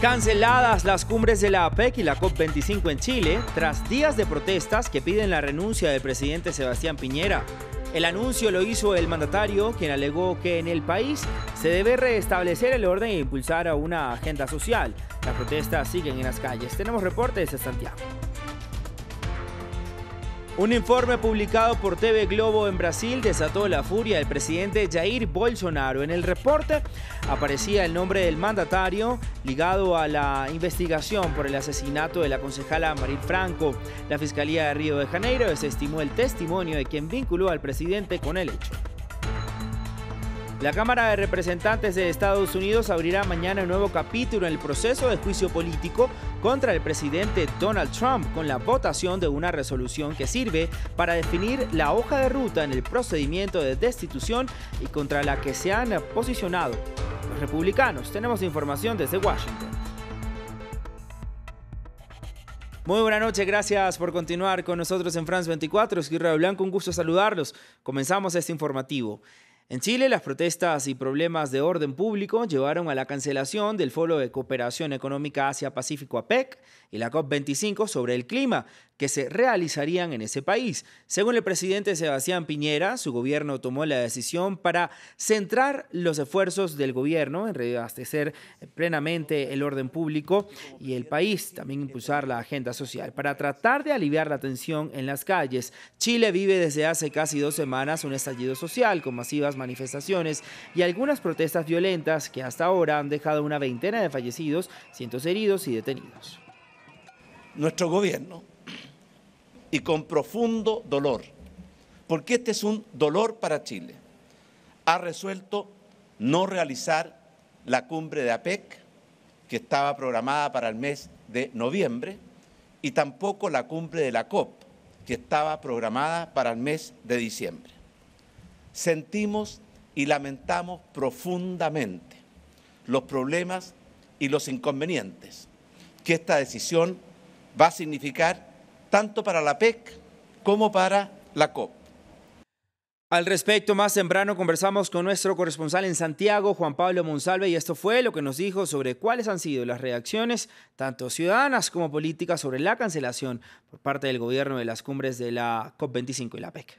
Canceladas las cumbres de la APEC y la COP25 en Chile tras días de protestas que piden la renuncia del presidente Sebastián Piñera. El anuncio lo hizo el mandatario, quien alegó que en el país se debe restablecer el orden e impulsar a una agenda social. Las protestas siguen en las calles. Tenemos reportes de Santiago. Un informe publicado por TV Globo en Brasil desató la furia del presidente Jair Bolsonaro. En el reporte aparecía el nombre del mandatario ligado a la investigación por el asesinato de la concejala Marín Franco. La Fiscalía de Río de Janeiro desestimó el testimonio de quien vinculó al presidente con el hecho. La Cámara de Representantes de Estados Unidos abrirá mañana un nuevo capítulo en el proceso de juicio político contra el presidente Donald Trump con la votación de una resolución que sirve para definir la hoja de ruta en el procedimiento de destitución y contra la que se han posicionado los republicanos. Tenemos información desde Washington. Muy buenas noches. gracias por continuar con nosotros en France 24. Soy Blanco, un gusto saludarlos. Comenzamos este informativo. En Chile, las protestas y problemas de orden público llevaron a la cancelación del Foro de Cooperación Económica Asia-Pacífico APEC y la COP25 sobre el clima que se realizarían en ese país. Según el presidente Sebastián Piñera, su gobierno tomó la decisión para centrar los esfuerzos del gobierno en reabastecer plenamente el orden público y el país, también impulsar la agenda social para tratar de aliviar la tensión en las calles. Chile vive desde hace casi dos semanas un estallido social con masivas manifestaciones y algunas protestas violentas que hasta ahora han dejado una veintena de fallecidos, cientos heridos y detenidos nuestro gobierno y con profundo dolor, porque este es un dolor para Chile, ha resuelto no realizar la cumbre de APEC, que estaba programada para el mes de noviembre, y tampoco la cumbre de la COP, que estaba programada para el mes de diciembre. Sentimos y lamentamos profundamente los problemas y los inconvenientes que esta decisión va a significar tanto para la PEC como para la COP. Al respecto, más temprano conversamos con nuestro corresponsal en Santiago, Juan Pablo Monsalve, y esto fue lo que nos dijo sobre cuáles han sido las reacciones, tanto ciudadanas como políticas, sobre la cancelación por parte del gobierno de las cumbres de la COP25 y la PEC.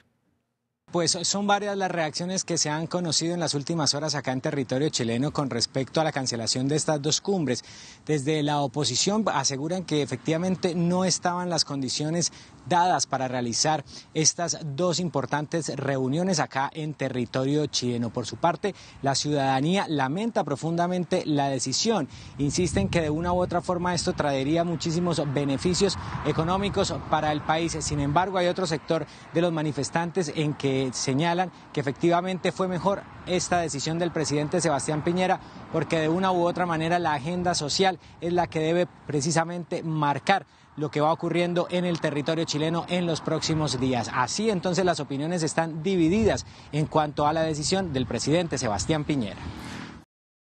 Pues son varias las reacciones que se han conocido en las últimas horas acá en territorio chileno con respecto a la cancelación de estas dos cumbres. Desde la oposición aseguran que efectivamente no estaban las condiciones dadas para realizar estas dos importantes reuniones acá en territorio chileno. Por su parte, la ciudadanía lamenta profundamente la decisión. Insisten que de una u otra forma esto traería muchísimos beneficios económicos para el país. Sin embargo, hay otro sector de los manifestantes en que señalan que efectivamente fue mejor esta decisión del presidente Sebastián Piñera porque de una u otra manera la agenda social es la que debe precisamente marcar lo que va ocurriendo en el territorio chileno en los próximos días. Así entonces las opiniones están divididas en cuanto a la decisión del presidente Sebastián Piñera.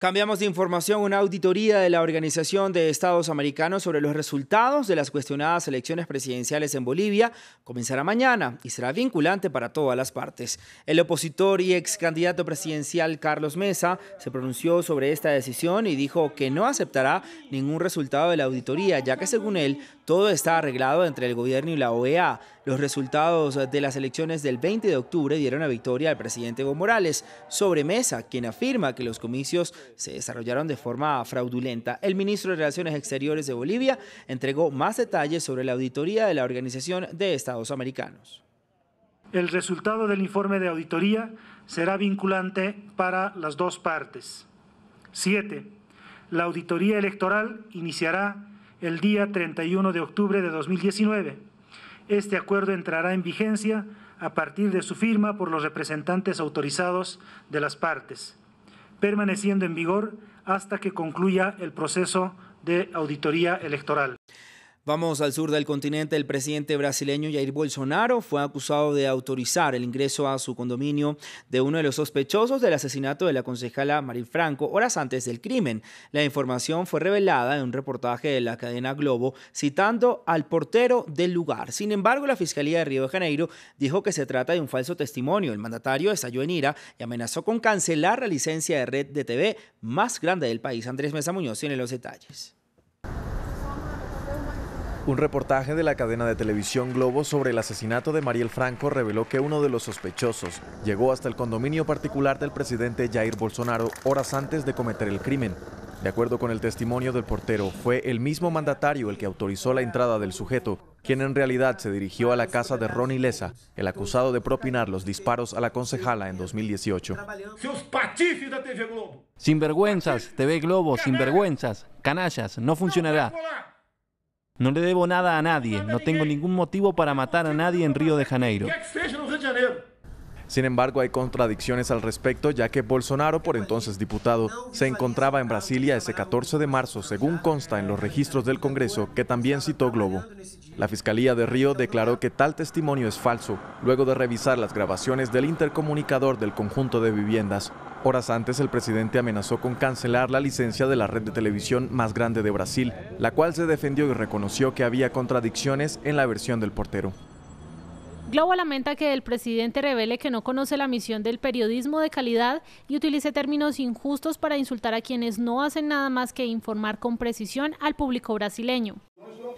Cambiamos de información. Una auditoría de la Organización de Estados Americanos sobre los resultados de las cuestionadas elecciones presidenciales en Bolivia comenzará mañana y será vinculante para todas las partes. El opositor y ex candidato presidencial Carlos Mesa se pronunció sobre esta decisión y dijo que no aceptará ningún resultado de la auditoría, ya que según él todo está arreglado entre el gobierno y la OEA. Los resultados de las elecciones del 20 de octubre dieron la victoria al presidente Evo Morales sobre Mesa, quien afirma que los comicios se desarrollaron de forma fraudulenta. El ministro de Relaciones Exteriores de Bolivia entregó más detalles sobre la auditoría de la Organización de Estados Americanos. El resultado del informe de auditoría será vinculante para las dos partes. 7. La auditoría electoral iniciará el día 31 de octubre de 2019. Este acuerdo entrará en vigencia a partir de su firma por los representantes autorizados de las partes permaneciendo en vigor hasta que concluya el proceso de auditoría electoral. Vamos al sur del continente. El presidente brasileño Jair Bolsonaro fue acusado de autorizar el ingreso a su condominio de uno de los sospechosos del asesinato de la concejala Marín Franco horas antes del crimen. La información fue revelada en un reportaje de la cadena Globo citando al portero del lugar. Sin embargo, la Fiscalía de Río de Janeiro dijo que se trata de un falso testimonio. El mandatario estalló en ira y amenazó con cancelar la licencia de red de TV más grande del país. Andrés Mesa Muñoz tiene los detalles. Un reportaje de la cadena de televisión Globo sobre el asesinato de Mariel Franco reveló que uno de los sospechosos llegó hasta el condominio particular del presidente Jair Bolsonaro horas antes de cometer el crimen. De acuerdo con el testimonio del portero, fue el mismo mandatario el que autorizó la entrada del sujeto, quien en realidad se dirigió a la casa de Ronnie Lesa, el acusado de propinar los disparos a la concejala en 2018. Sinvergüenzas, TV Globo, sinvergüenzas, canallas, no funcionará. No le debo nada a nadie, no tengo ningún motivo para matar a nadie en Río de Janeiro. Sin embargo, hay contradicciones al respecto, ya que Bolsonaro, por entonces diputado, se encontraba en Brasilia ese 14 de marzo, según consta en los registros del Congreso, que también citó Globo. La Fiscalía de Río declaró que tal testimonio es falso, luego de revisar las grabaciones del intercomunicador del conjunto de viviendas. Horas antes, el presidente amenazó con cancelar la licencia de la red de televisión más grande de Brasil, la cual se defendió y reconoció que había contradicciones en la versión del portero. Globo lamenta que el presidente revele que no conoce la misión del periodismo de calidad y utilice términos injustos para insultar a quienes no hacen nada más que informar con precisión al público brasileño.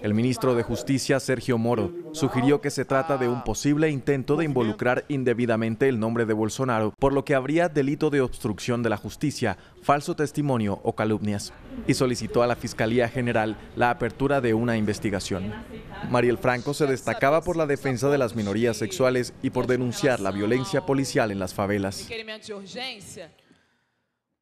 El ministro de Justicia, Sergio Moro, sugirió que se trata de un posible intento de involucrar indebidamente el nombre de Bolsonaro, por lo que habría delito de obstrucción de la justicia, falso testimonio o calumnias, y solicitó a la Fiscalía General la apertura de una investigación. Mariel Franco se destacaba por la defensa de las minorías sexuales y por denunciar la violencia policial en las favelas.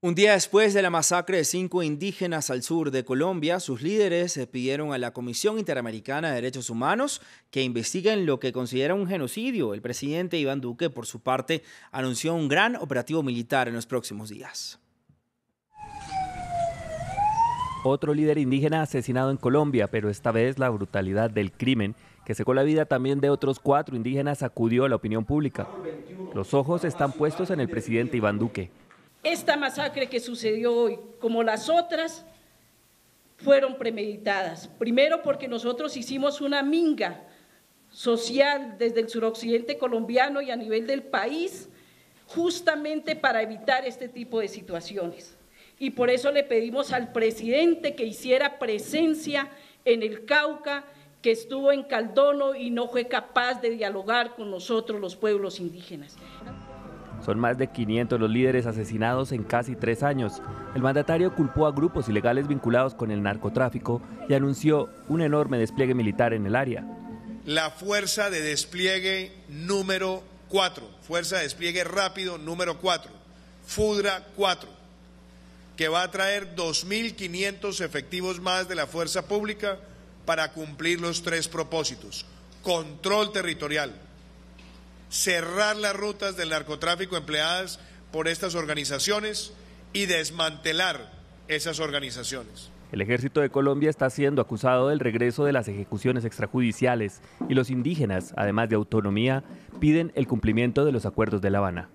Un día después de la masacre de cinco indígenas al sur de Colombia, sus líderes pidieron a la Comisión Interamericana de Derechos Humanos que investiguen lo que considera un genocidio. El presidente Iván Duque, por su parte, anunció un gran operativo militar en los próximos días. Otro líder indígena asesinado en Colombia, pero esta vez la brutalidad del crimen que secó la vida también de otros cuatro indígenas, acudió a la opinión pública. Los ojos están puestos en el presidente Iván Duque. Esta masacre que sucedió hoy, como las otras, fueron premeditadas. Primero porque nosotros hicimos una minga social desde el suroccidente colombiano y a nivel del país, justamente para evitar este tipo de situaciones. Y por eso le pedimos al presidente que hiciera presencia en el Cauca, que estuvo en Caldono y no fue capaz de dialogar con nosotros los pueblos indígenas. Son más de 500 los líderes asesinados en casi tres años. El mandatario culpó a grupos ilegales vinculados con el narcotráfico y anunció un enorme despliegue militar en el área. La fuerza de despliegue número 4, fuerza de despliegue rápido número 4, FUDRA 4, que va a traer 2.500 efectivos más de la fuerza pública para cumplir los tres propósitos. Control territorial, cerrar las rutas del narcotráfico empleadas por estas organizaciones y desmantelar esas organizaciones. El ejército de Colombia está siendo acusado del regreso de las ejecuciones extrajudiciales y los indígenas, además de autonomía, piden el cumplimiento de los acuerdos de La Habana.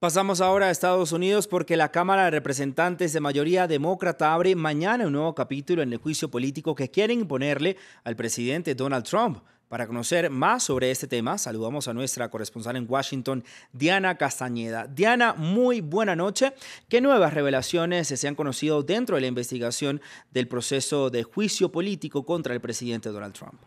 Pasamos ahora a Estados Unidos porque la Cámara de Representantes de mayoría demócrata abre mañana un nuevo capítulo en el juicio político que quieren imponerle al presidente Donald Trump para conocer más sobre este tema, saludamos a nuestra corresponsal en Washington, Diana Castañeda. Diana, muy buena noche. ¿Qué nuevas revelaciones se han conocido dentro de la investigación del proceso de juicio político contra el presidente Donald Trump?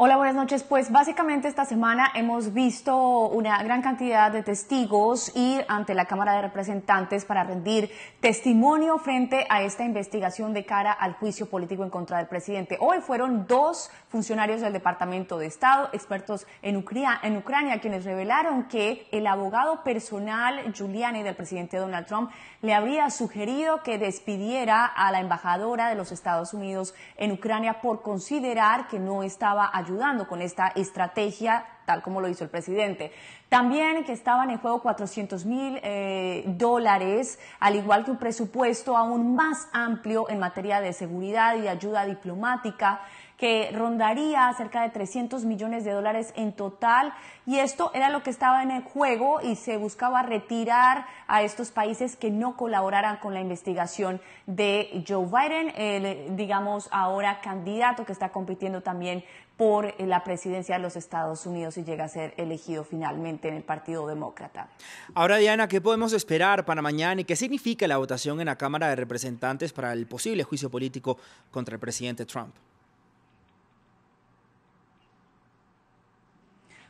Hola, buenas noches. Pues básicamente esta semana hemos visto una gran cantidad de testigos ir ante la Cámara de Representantes para rendir testimonio frente a esta investigación de cara al juicio político en contra del presidente. Hoy fueron dos funcionarios del Departamento de Estado, expertos en, Ucrania, quienes revelaron que el abogado personal Giuliani del presidente Donald Trump le habría sugerido que despidiera a la embajadora de los Estados Unidos en Ucrania por considerar que no estaba allí ayudando con esta estrategia tal como lo hizo el presidente. También que estaban en juego 400 mil eh, dólares, al igual que un presupuesto aún más amplio en materia de seguridad y ayuda diplomática que rondaría cerca de 300 millones de dólares en total. Y esto era lo que estaba en el juego y se buscaba retirar a estos países que no colaboraran con la investigación de Joe Biden, el, digamos ahora candidato que está compitiendo también por eh, la presidencia de los Estados Unidos y llega a ser elegido finalmente en el Partido Demócrata. Ahora, Diana, ¿qué podemos esperar para mañana y qué significa la votación en la Cámara de Representantes para el posible juicio político contra el presidente Trump?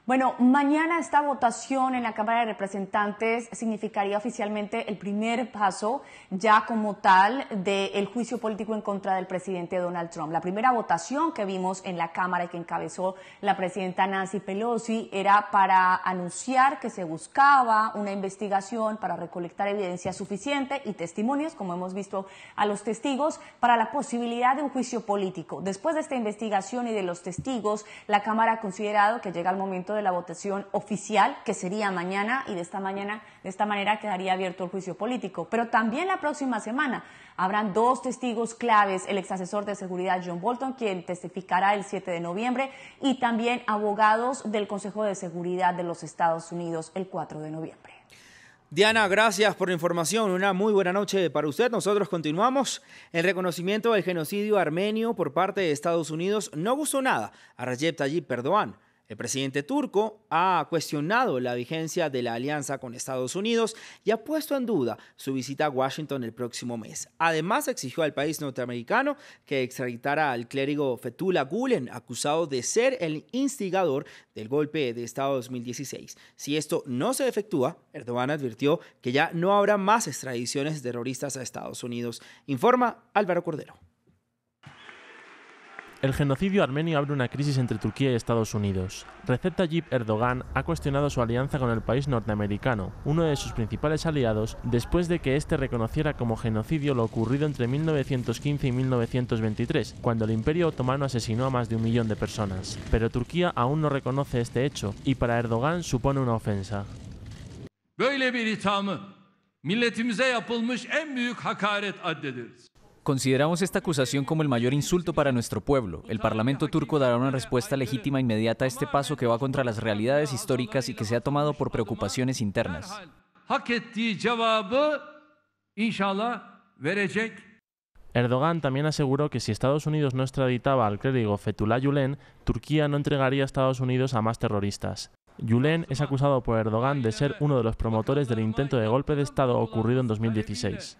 Bueno, mañana esta votación en la Cámara de Representantes significaría oficialmente el primer paso ya como tal del juicio político en contra del presidente Donald Trump. La primera votación que vimos en la Cámara y que encabezó la presidenta Nancy Pelosi era para anunciar que se buscaba una investigación para recolectar evidencia suficiente y testimonios, como hemos visto a los testigos, para la posibilidad de un juicio político. Después de esta investigación y de los testigos, la Cámara ha considerado que llega el momento de de la votación oficial, que sería mañana, y de esta, mañana, de esta manera quedaría abierto el juicio político. Pero también la próxima semana habrán dos testigos claves, el ex asesor de seguridad John Bolton, quien testificará el 7 de noviembre, y también abogados del Consejo de Seguridad de los Estados Unidos el 4 de noviembre. Diana, gracias por la información. Una muy buena noche para usted. Nosotros continuamos. El reconocimiento del genocidio armenio por parte de Estados Unidos no gustó nada a Recep Tayyip el presidente turco ha cuestionado la vigencia de la alianza con Estados Unidos y ha puesto en duda su visita a Washington el próximo mes. Además, exigió al país norteamericano que extraditara al clérigo Fethullah Gulen, acusado de ser el instigador del golpe de Estado 2016. Si esto no se efectúa, Erdogan advirtió que ya no habrá más extradiciones terroristas a Estados Unidos, informa Álvaro Cordero. El genocidio armenio abre una crisis entre Turquía y Estados Unidos. Recep Tayyip Erdogan ha cuestionado su alianza con el país norteamericano, uno de sus principales aliados, después de que éste reconociera como genocidio lo ocurrido entre 1915 y 1923, cuando el Imperio Otomano asesinó a más de un millón de personas. Pero Turquía aún no reconoce este hecho, y para Erdogan supone una ofensa. Consideramos esta acusación como el mayor insulto para nuestro pueblo. El Parlamento turco dará una respuesta legítima inmediata a este paso que va contra las realidades históricas y que se ha tomado por preocupaciones internas. Erdogan también aseguró que si Estados Unidos no extraditaba al crédito Fethullah Yulen, Turquía no entregaría a Estados Unidos a más terroristas. Yulen es acusado por Erdogan de ser uno de los promotores del intento de golpe de Estado ocurrido en 2016.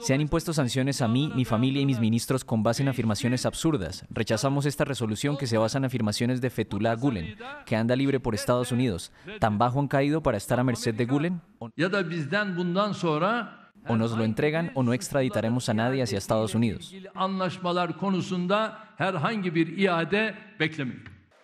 Se han impuesto sanciones a mí, mi familia y mis ministros con base en afirmaciones absurdas. Rechazamos esta resolución que se basa en afirmaciones de Fethullah Gulen, que anda libre por Estados Unidos. ¿Tan bajo han caído para estar a merced de Gulen? O nos lo entregan o no extraditaremos a nadie hacia Estados Unidos.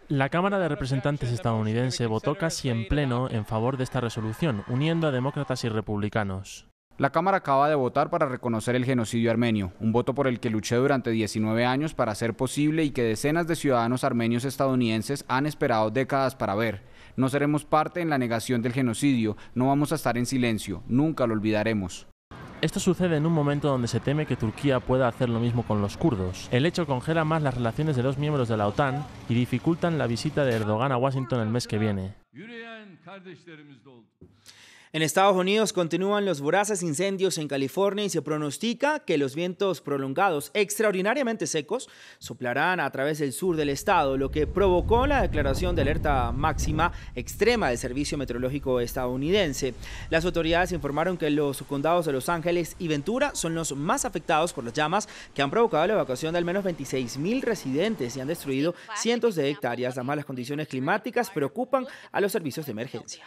La Cámara de Representantes estadounidense votó casi en pleno en favor de esta resolución, uniendo a demócratas y republicanos. La Cámara acaba de votar para reconocer el genocidio armenio, un voto por el que luché durante 19 años para hacer posible y que decenas de ciudadanos armenios estadounidenses han esperado décadas para ver. No seremos parte en la negación del genocidio, no vamos a estar en silencio, nunca lo olvidaremos. Esto sucede en un momento donde se teme que Turquía pueda hacer lo mismo con los kurdos. El hecho congela más las relaciones de los miembros de la OTAN y dificultan la visita de Erdogan a Washington el mes que viene. En Estados Unidos continúan los voraces incendios en California y se pronostica que los vientos prolongados extraordinariamente secos soplarán a través del sur del estado, lo que provocó la declaración de alerta máxima extrema del Servicio Meteorológico estadounidense. Las autoridades informaron que los condados de Los Ángeles y Ventura son los más afectados por las llamas que han provocado la evacuación de al menos 26.000 residentes y han destruido cientos de hectáreas. Las malas condiciones climáticas preocupan a los servicios de emergencia.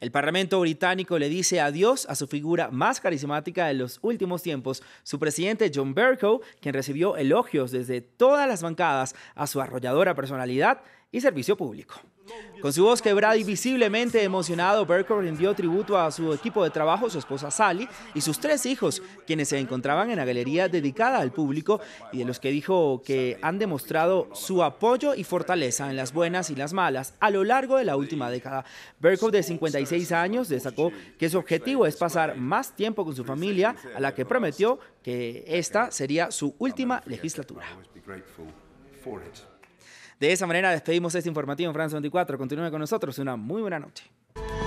El Parlamento británico le dice adiós a su figura más carismática de los últimos tiempos, su presidente John Bercow, quien recibió elogios desde todas las bancadas a su arrolladora personalidad y servicio público. Con su voz quebrada y visiblemente emocionado, Berko rindió tributo a su equipo de trabajo, su esposa Sally y sus tres hijos, quienes se encontraban en la galería dedicada al público y de los que dijo que han demostrado su apoyo y fortaleza en las buenas y las malas a lo largo de la última década. berko de 56 años, destacó que su objetivo es pasar más tiempo con su familia, a la que prometió que esta sería su última legislatura. De esa manera despedimos este informativo en France 24. Continúe con nosotros. Una muy buena noche.